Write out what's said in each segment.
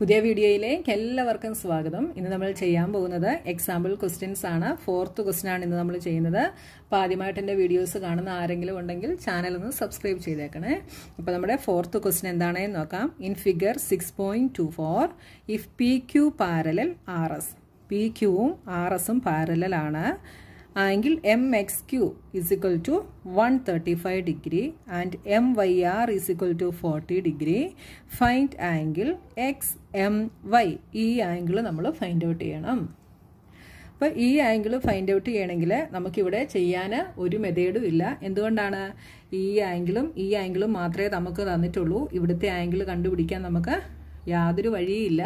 പുതിയ വീഡിയോയിലേക്ക് എല്ലാവർക്കും സ്വാഗതം ഇന്ന് നമ്മൾ ചെയ്യാൻ പോകുന്നത് എക്സാമ്പിൾ ക്വസ്റ്റ്യൻസ് ആണ് ഫോർത്ത് ക്വസ്റ്റ്യൻ ആണ് ഇന്ന് നമ്മൾ ചെയ്യുന്നത് അപ്പം ആദ്യമായിട്ട് എൻ്റെ വീഡിയോസ് കാണുന്ന ആരെങ്കിലും ഉണ്ടെങ്കിൽ ചാനൽ ഒന്ന് സബ്സ്ക്രൈബ് ചെയ്തേക്കണേ അപ്പോൾ നമ്മുടെ ഫോർത്ത് ക്വസ്റ്റ്യൻ എന്താണെന്ന് നോക്കാം in figure six point two four if P Q parallel R S P ക്യുവും ആർ എസും പാരലൽ ആണ് angle M X Q is equal to one thirty five degree and M Y R is equal to forty degree find angle X M Y ഈ angle നമ്മൾ find out ചെയ്യണം അപ്പോൾ ഈ angle find out ചെയ്യണമെങ്കിൽ നമുക്കിവിടെ ചെയ്യാൻ ഒരു മെതേഡും ഇല്ല എന്തുകൊണ്ടാണ് ഈ ആംഗിളും ഈ ആംഗിളും മാത്രമേ നമുക്ക് തന്നിട്ടുള്ളൂ ഇവിടുത്തെ ആംഗിൾ കണ്ടുപിടിക്കാൻ നമുക്ക് യാതൊരു വഴിയില്ല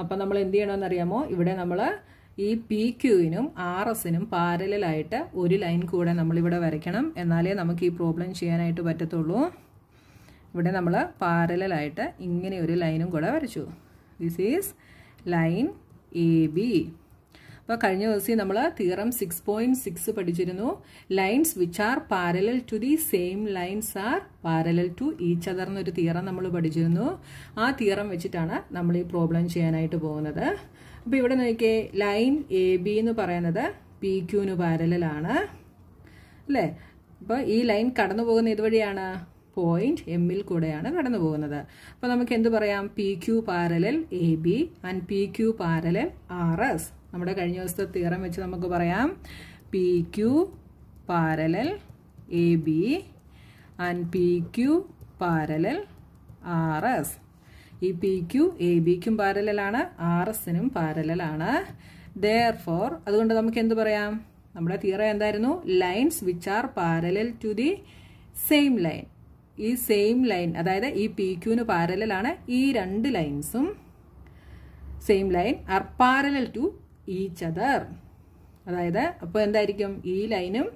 അപ്പം നമ്മൾ എന്ത് ചെയ്യണമെന്നറിയാമോ ഇവിടെ നമ്മൾ ഈ പി ക്യൂവിനും ആർ എസിനും പാരലായിട്ട് ഒരു ലൈൻ കൂടെ നമ്മളിവിടെ വരയ്ക്കണം എന്നാലേ നമുക്ക് ഈ പ്രോബ്ലം ചെയ്യാനായിട്ട് പറ്റത്തുള്ളൂ ഇവിടെ നമ്മൾ പാരലായിട്ട് ഇങ്ങനെ ഒരു ലൈനും കൂടെ വരച്ചു this is line A B അപ്പോൾ കഴിഞ്ഞ ദിവസം നമ്മൾ തീറം സിക്സ് പോയിൻറ്റ് സിക്സ് പഠിച്ചിരുന്നു lines which are parallel to the same lines are parallel to each other എന്നൊരു തീറം നമ്മൾ പഠിച്ചിരുന്നു ആ തീറം വെച്ചിട്ടാണ് നമ്മൾ ഈ പ്രോബ്ലം ചെയ്യാനായിട്ട് പോകുന്നത് അപ്പോൾ ഇവിടെ നോക്കിയേ ലൈൻ എ ബി എന്ന് പറയുന്നത് പി ക്യൂന് പാരലാണ് അല്ലേ അപ്പോൾ ഈ ലൈൻ കടന്നു പോകുന്ന ഇതുവഴിയാണ് പോയിന്റ് എമ്മിൽ കൂടെയാണ് കടന്നു പോകുന്നത് അപ്പോൾ നമുക്ക് എന്ത് പറയാം P Q parallel A B and P Q parallel R S നമ്മുടെ കഴിഞ്ഞ ദിവസത്തെ തീറം വെച്ച് നമുക്ക് പറയാം P Q parallel A B and P Q parallel R S ഈ പി ക്യു എ ബിക്കും പാരലാണ് ആർ എസിനും പാരലാണ് ദയർ ഫോർ അതുകൊണ്ട് നമുക്ക് എന്ത് പറയാം നമ്മുടെ തീറ എന്തായിരുന്നു lines which are parallel to the same line ഈ സെയിം ലൈൻ അതായത് ഈ പി ക്യൂന് പാരലാണ് ഈ രണ്ട് ലൈൻസും same line are parallel to each other അതായത് അപ്പോൾ എന്തായിരിക്കും ഈ ലൈനും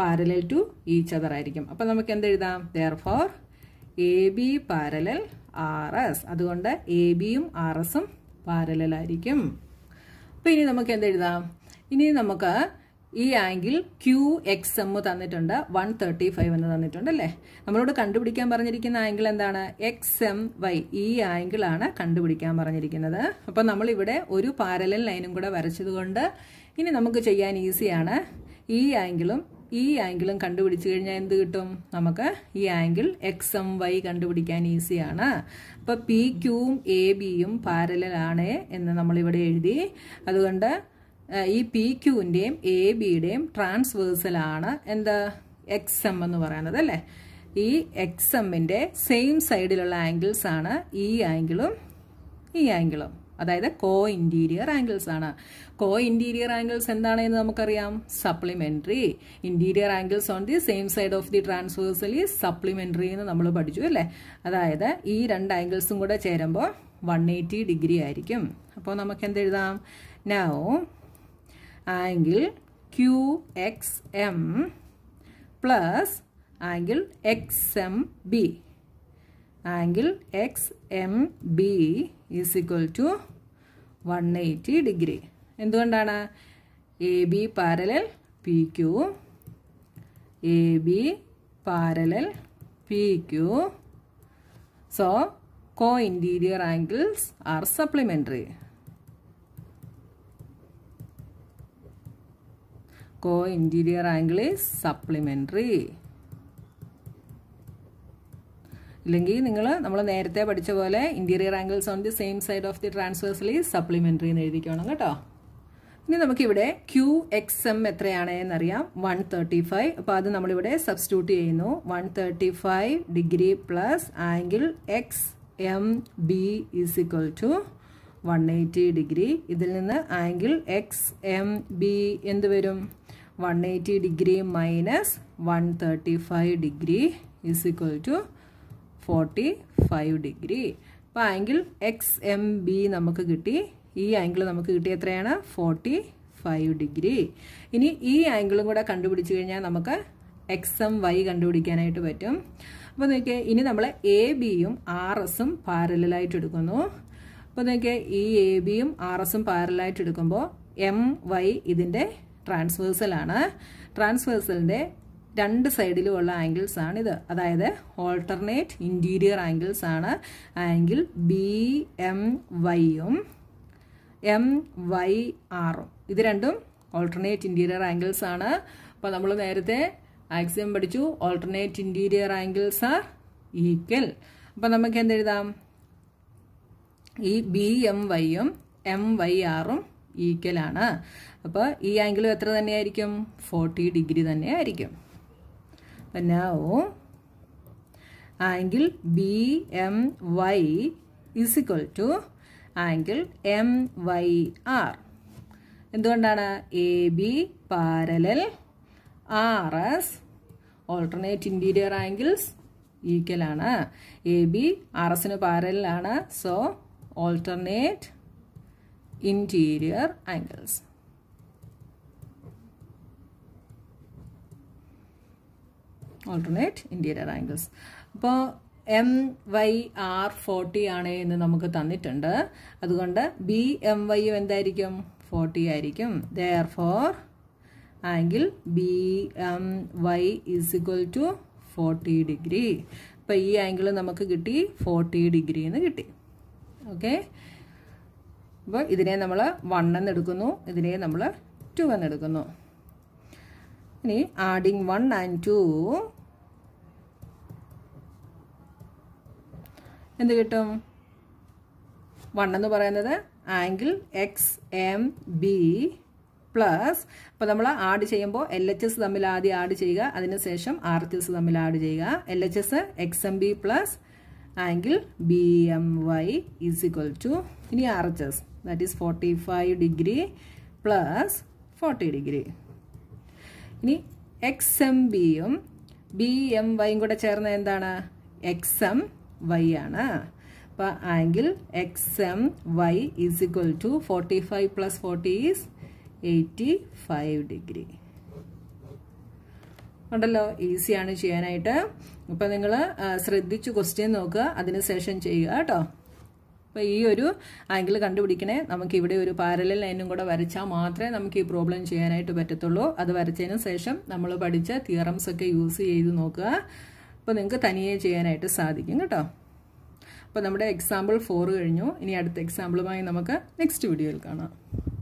പാരലൽ ടു ഈച്ച് അതർ ആയിരിക്കും അപ്പോൾ നമുക്ക് എന്തെഴുതാം therefore A B parallel R S അതുകൊണ്ട് എ ബിയും ആർ എസും പാരലായിരിക്കും അപ്പോൾ ഇനി നമുക്ക് എന്തെഴുതാം ഇനി നമുക്ക് ഈ ആംഗിൾ ക്യൂ എക്സ് എം തന്നിട്ടുണ്ട് വൺ തേർട്ടി ഫൈവ് എന്ന് തന്നിട്ടുണ്ട് അല്ലേ നമ്മളോട് കണ്ടുപിടിക്കാൻ പറഞ്ഞിരിക്കുന്ന ആംഗിൾ എന്താണ് എക്സ് എം വൈ ഈ ആംഗിൾ ആണ് കണ്ടുപിടിക്കാൻ പറഞ്ഞിരിക്കുന്നത് അപ്പം നമ്മളിവിടെ ഒരു പാരലൽ ലൈനും കൂടെ വരച്ചതുകൊണ്ട് ഇനി നമുക്ക് ചെയ്യാൻ ഈസിയാണ് ഈ ആംഗിളും ഈ ആംഗിളും കണ്ടുപിടിച്ചു കഴിഞ്ഞാൽ എന്ത് കിട്ടും നമുക്ക് ഈ ആംഗിൾ എക്സ് എം വൈ കണ്ടുപിടിക്കാൻ ഈസിയാണ് അപ്പോൾ പി ക്യൂവും എ ബിയും പാരലാണ് എന്ന് നമ്മളിവിടെ എഴുതി അതുകൊണ്ട് ഈ പി ക്യൂവിൻ്റെയും എ ബിയുടെയും ട്രാൻസ്വേഴ്സലാണ് എന്താ എക്സ് എം എന്ന് പറയുന്നത് അല്ലേ ഈ എക്സ് എമ്മിൻ്റെ സെയിം സൈഡിലുള്ള ആംഗിൾസ് ആണ് ഈ ആംഗിളും ഈ ആംഗിളും അതായത് കോ ഇൻറ്റീരിയർ ആംഗിൾസ് ആണ് കോ ഇൻറ്റീരിയർ ആംഗിൾസ് എന്താണ് എന്ന് നമുക്കറിയാം supplementary interior angles on the same side of the transversally supplementary എന്ന് നമ്മൾ പഠിച്ചു അല്ലേ അതായത് ഈ രണ്ട് ആംഗിൾസും കൂടെ ചേരുമ്പോൾ വൺ എയ്റ്റി ഡിഗ്രി ആയിരിക്കും അപ്പോൾ നമുക്ക് എന്ത് എഴുതാം now angle Q X M plus angle X M B angle X M B is equal to one eighty degree എന്തുകൊണ്ടാണ് A B parallel P Q A B parallel P Q so co interior angles are supplementary co interior angle is supplementary ഇല്ലെങ്കിൽ നിങ്ങൾ നമ്മൾ നേരത്തെ പഠിച്ച പോലെ interior angles on the same side of the transversally supplementary എന്ന് എഴുതിക്കണം കേട്ടോ ഇനി നമുക്കിവിടെ ക്യു എക്സ് എം എത്രയാണ് എന്നറിയാം വൺ തേർട്ടി ഫൈവ് അപ്പോൾ അത് നമ്മളിവിടെ സബ്സ്റ്റിറ്റ്യൂട്ട് ചെയ്യുന്നു one thirty five degree plus angle X M B is equal to one eighty degree ഇതിൽ നിന്ന് ആംഗിൾ എക്സ് എം ബി എന്ത് വരും one eighty degree minus one thirty five degree is equal to forty five degree അപ്പോൾ angle X M B നമുക്ക് കിട്ടി ഈ angle നമുക്ക് കിട്ടി എത്രയാണ് ഫോർട്ടി ഫൈവ് ഡിഗ്രി ഇനി ഈ ആംഗിളും കൂടെ കണ്ടുപിടിച്ച് കഴിഞ്ഞാൽ നമുക്ക് എക്സ് എം വൈ കണ്ടുപിടിക്കാനായിട്ട് പറ്റും അപ്പോൾ നോക്കിയാൽ ഇനി നമ്മൾ എ ബിയും ആർ എസും പാരലായിട്ട് എടുക്കുന്നു അപ്പോൾ നോക്കിയാൽ ഈ എ ബിയും ആർ എസും പാരലായിട്ട് എടുക്കുമ്പോൾ എം വൈ ഇതിൻ്റെ ട്രാൻസ്വേഴ്സലാണ് ട്രാൻസ്വേഴ്സലിൻ്റെ രണ്ട് സൈഡിലുമുള്ള ആംഗിൾസ് ആണ് ഇത് അതായത് ഓൾട്ടർനേറ്റ് ഇൻറ്റീരിയർ ആംഗിൾസ് ആണ് ആംഗിൾ ബി എം വൈയും എം വൈ ആറും ഇത് രണ്ടും ഓൾട്ടർനേറ്റ് ഇൻറ്റീരിയർ ആംഗിൾസ് ആണ് അപ്പോൾ നമ്മൾ നേരത്തെ ആക്സിയം പഠിച്ചു alternate interior angles are equal അപ്പം നമുക്ക് എന്തെഴുതാം ഈ ബി എം വൈയും എം വൈ ആറും ആണ് അപ്പോൾ ഈ ആംഗിളും എത്ര തന്നെയായിരിക്കും ഫോർട്ടി ഡിഗ്രി തന്നെ ആയിരിക്കും now angle BMY is equal to angle M Y R എന്തുകൊണ്ടാണ് A B parallel R S alternate interior angles ഈക്വലാണ് എ ബി ആർ എസിന് പാരലാണ് so alternate interior angles alternate interior angles അപ്പോൾ എം വൈ ആർ ഫോർട്ടി ആണ് എന്ന് നമുക്ക് തന്നിട്ടുണ്ട് അതുകൊണ്ട് ബി എം വൈയും എന്തായിരിക്കും ഫോർട്ടി ആയിരിക്കും therefore angle B M Y is equal to forty degree അപ്പം ഈ ആംഗിൾ നമുക്ക് കിട്ടി ഫോർട്ടി ഡിഗ്രി എന്ന് കിട്ടി ഓക്കെ അപ്പോൾ ഇതിനെ നമ്മൾ വൺ എന്നെടുക്കുന്നു ഇതിനെ നമ്മൾ ടു എന്നെടുക്കുന്നു ഇനി ആഡിങ് വൺ ആൻഡ് ടു എന്ത് കിട്ടും വൺ എന്ന് പറയുന്നത് angle X M B plus അപ്പോൾ നമ്മൾ ആഡ് ചെയ്യുമ്പോൾ എൽ എച്ച് എസ് തമ്മിൽ ആദ്യം ആഡ് ചെയ്യുക അതിനുശേഷം ആർ എച്ച് എസ് തമ്മിൽ ആഡ് ചെയ്യുക L H S X M B plus angle B M Y is equal to ഇനി R H S that is forty five degree plus forty degree ഇനി X M ബിയും B M വൈയും കൂടെ ചേർന്ന് എന്താണ് X M Y ആണ് അപ്പോൾ angle X M Y is equal to forty five plus forty is eighty five degree ഉണ്ടല്ലോ ഈസിയാണ് ചെയ്യാനായിട്ട് അപ്പോൾ നിങ്ങൾ ശ്രദ്ധിച്ച് ക്വസ്റ്റ്യൻ നോക്കുക അതിന് ശേഷം ചെയ്യുക കേട്ടോ അപ്പോൾ ഈ ഒരു ആംഗിൾ കണ്ടുപിടിക്കണേ നമുക്ക് ഇവിടെ ഒരു പാരലൽ ലൈനും കൂടെ വരച്ചാൽ മാത്രമേ നമുക്ക് ഈ പ്രോബ്ലം ചെയ്യാനായിട്ട് പറ്റത്തുള്ളൂ അത് വരച്ചതിന് ശേഷം നമ്മൾ പഠിച്ച തിയറംസ് ഒക്കെ യൂസ് ചെയ്ത് നോക്കുക അപ്പോൾ നിങ്ങൾക്ക് തനിയെ ചെയ്യാനായിട്ട് സാധിക്കും കേട്ടോ അപ്പോൾ നമ്മുടെ എക്സാമ്പിൾ ഫോർ കഴിഞ്ഞു ഇനി അടുത്ത എക്സാമ്പിളുമായി നമുക്ക് നെക്സ്റ്റ് വീഡിയോയിൽ കാണാം